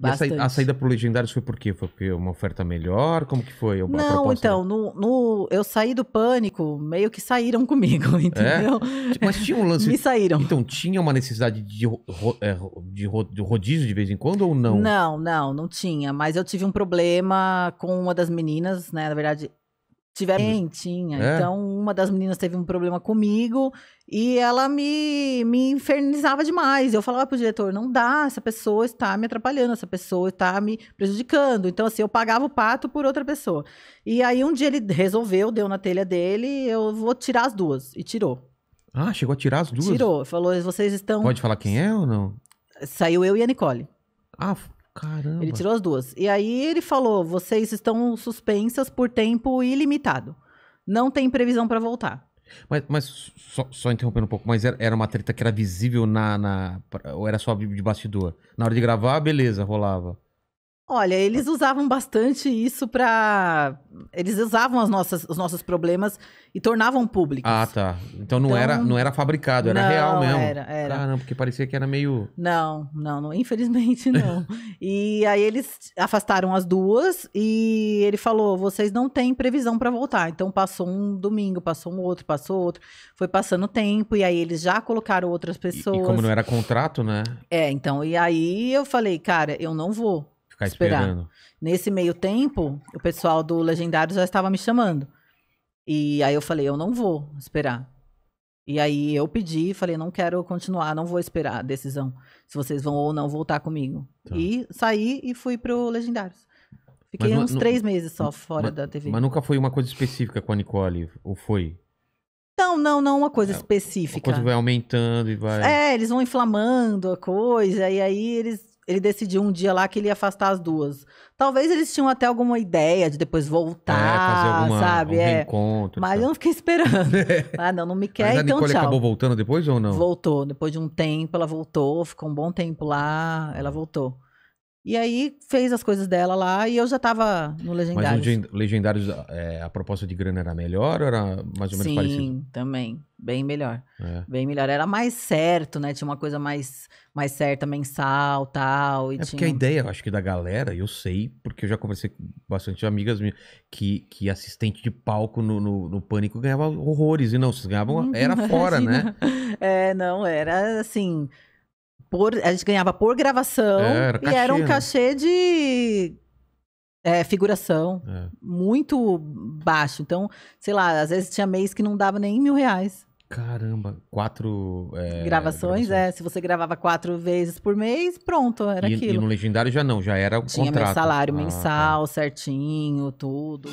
Bastante. E a saída pro Legendários foi por quê? Foi porque uma oferta melhor? Como que foi? A não, então, no, no, eu saí do pânico, meio que saíram comigo, é? entendeu? É? Mas tinha um lance. Me saíram. Então, tinha uma necessidade de, é, ro... de, ro... de rodízio de vez em quando ou não? Não, não, não tinha. Mas eu tive um problema com uma das meninas, né? Na verdade, Tiveram. tinha. É? Então, uma das meninas teve um problema comigo e ela me, me infernizava demais. Eu falava pro diretor: não dá, essa pessoa está me atrapalhando, essa pessoa está me prejudicando. Então, assim, eu pagava o pato por outra pessoa. E aí, um dia ele resolveu, deu na telha dele: eu vou tirar as duas. E tirou. Ah, chegou a tirar as duas? Tirou. Falou: vocês estão. Pode falar quem é ou não? Saiu eu e a Nicole. Ah, Caramba. Ele tirou as duas. E aí ele falou: vocês estão suspensas por tempo ilimitado. Não tem previsão para voltar. Mas, mas só, só, interrompendo um pouco, mas era, era uma treta que era visível na, na, Ou era só de bastidor? Na hora de gravar, beleza, rolava. Olha, eles usavam bastante isso para eles usavam as nossas, os nossos problemas e tornavam públicos. Ah, tá. Então não então... era não era fabricado, era não, real mesmo. Era, era. Ah, não, porque parecia que era meio Não, não, não infelizmente não. e aí eles afastaram as duas e ele falou: "Vocês não têm previsão para voltar". Então passou um domingo, passou um outro, passou outro, foi passando tempo e aí eles já colocaram outras pessoas. E, e como não era contrato, né? É, então, e aí eu falei: "Cara, eu não vou". Ficar esperar. esperando. Nesse meio tempo, o pessoal do Legendário já estava me chamando. E aí eu falei, eu não vou esperar. E aí eu pedi, falei, não quero continuar, não vou esperar a decisão se vocês vão ou não voltar comigo. Tá. E saí e fui pro Legendários. Fiquei mas, uns não, três meses só fora mas, da TV. Mas nunca foi uma coisa específica com a Nicole, ou foi? Não, não, não uma coisa é, específica. A coisa vai aumentando e vai. É, eles vão inflamando a coisa, e aí eles ele decidiu um dia lá que ele ia afastar as duas. Talvez eles tinham até alguma ideia de depois voltar, é, fazer alguma, sabe? Um é. Encontro, mas eu não fiquei esperando. É. ah, não, não me quer, mas então a Nicole tchau. acabou voltando depois ou não? Voltou, depois de um tempo ela voltou, ficou um bom tempo lá, ela voltou. E aí fez as coisas dela lá e eu já tava no Legendários. Mas no Legendários é, a proposta de grana era melhor ou era mais ou menos Sim, parecido? Sim, também. Bem melhor. É. Bem melhor. Era mais certo, né? Tinha uma coisa mais, mais certa, mensal, tal. E é tinha... porque a ideia, acho que da galera, eu sei, porque eu já conversei com bastante amigas minhas, que, que assistente de palco no, no, no Pânico ganhava horrores. E não, vocês ganhavam... Uhum, era fora, né? É, não, era assim por, a gente ganhava por gravação é, era cachê, e era um cachê né? de é, figuração é. muito baixo. Então, sei lá, às vezes tinha mês que não dava nem mil reais. Caramba, quatro gravações, é, gravações, é. Se você gravava quatro vezes por mês, pronto, era e, aquilo. E no Legendário já não, já era o Tinha contrato. Tinha salário ah, tá. mensal tá. certinho, tudo.